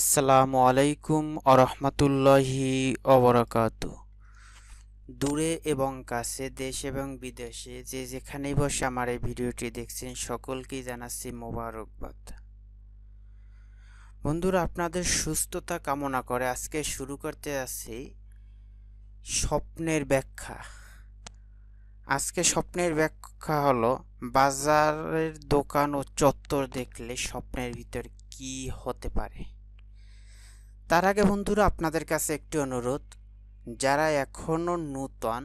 আসসালামু আলাইকুম আরহামতুল্লাহি অবরাকাত দূরে এবং কাছে দেশ এবং বিদেশে যে যেখানেই বসে আমার এই ভিডিওটি দেখছেন সকলকেই জানাচ্ছি মোবারকবাদ বন্ধুরা আপনাদের সুস্থতা কামনা করে আজকে শুরু করতে যাচ্ছি স্বপ্নের ব্যাখ্যা আজকে স্বপ্নের ব্যাখ্যা হলো বাজারের দোকান ও চত্বর দেখলে স্বপ্নের ভিতর কি হতে পারে তার আগে বন্ধুরা আপনাদের কাছে একটি অনুরোধ যারা এখনও নূতন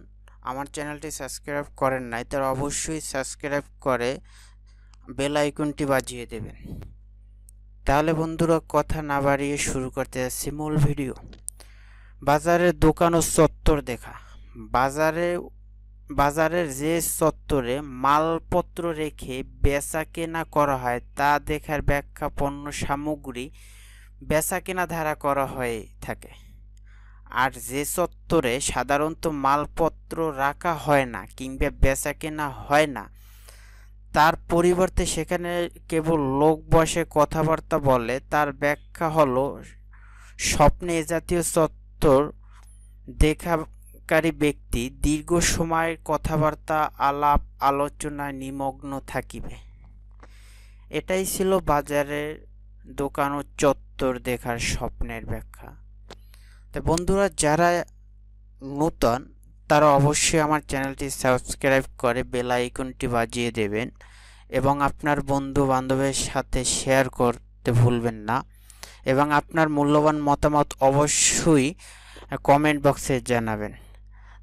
আমার চ্যানেলটি সাবস্ক্রাইব করেন নাই তারা অবশ্যই সাবস্ক্রাইব করে বেল আইকনটি বাজিয়ে দেবেন তাহলে বন্ধুরা কথা না বাড়িয়ে শুরু করতে যাচ্ছি মূল ভিডিও বাজারের দোকান ও চত্বর দেখা বাজারে বাজারের যে চত্বরে মালপত্র রেখে বেচা কেনা করা হয় তা দেখার ব্যাখ্যা পণ্য সামগ্রী বেচা কেনা ধারা করা হয়ে থাকে আর যে চত্বরে সাধারণত মালপত্র রাখা হয় না কিংবা বেচা কেনা হয় না তার পরিবর্তে সেখানে কেবল লোক বসে কথাবার্তা বলে তার ব্যাখ্যা হলো স্বপ্নে এ জাতীয় চত্বর দেখাকারী ব্যক্তি দীর্ঘ সময় কথাবার্তা আলাপ আলোচনায় নিমগ্ন থাকিবে এটাই ছিল বাজারের দোকান ও চত্বর উত্তর দেখার স্বপ্নের ব্যাখ্যা তো বন্ধুরা যারা নূতন তারা অবশ্যই আমার চ্যানেলটি সাবস্ক্রাইব করে বেল আইকনটি বাজিয়ে দেবেন এবং আপনার বন্ধু বান্ধবের সাথে শেয়ার করতে ভুলবেন না এবং আপনার মূল্যবান মতামত অবশ্যই কমেন্ট বক্সে জানাবেন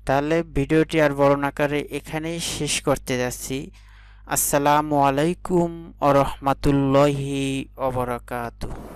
তাহলে ভিডিওটি আর বরণ আকারে এখানেই শেষ করতে যাচ্ছি আসসালামু আলাইকুম ও রহমতুল্লাহি অবরাকাতু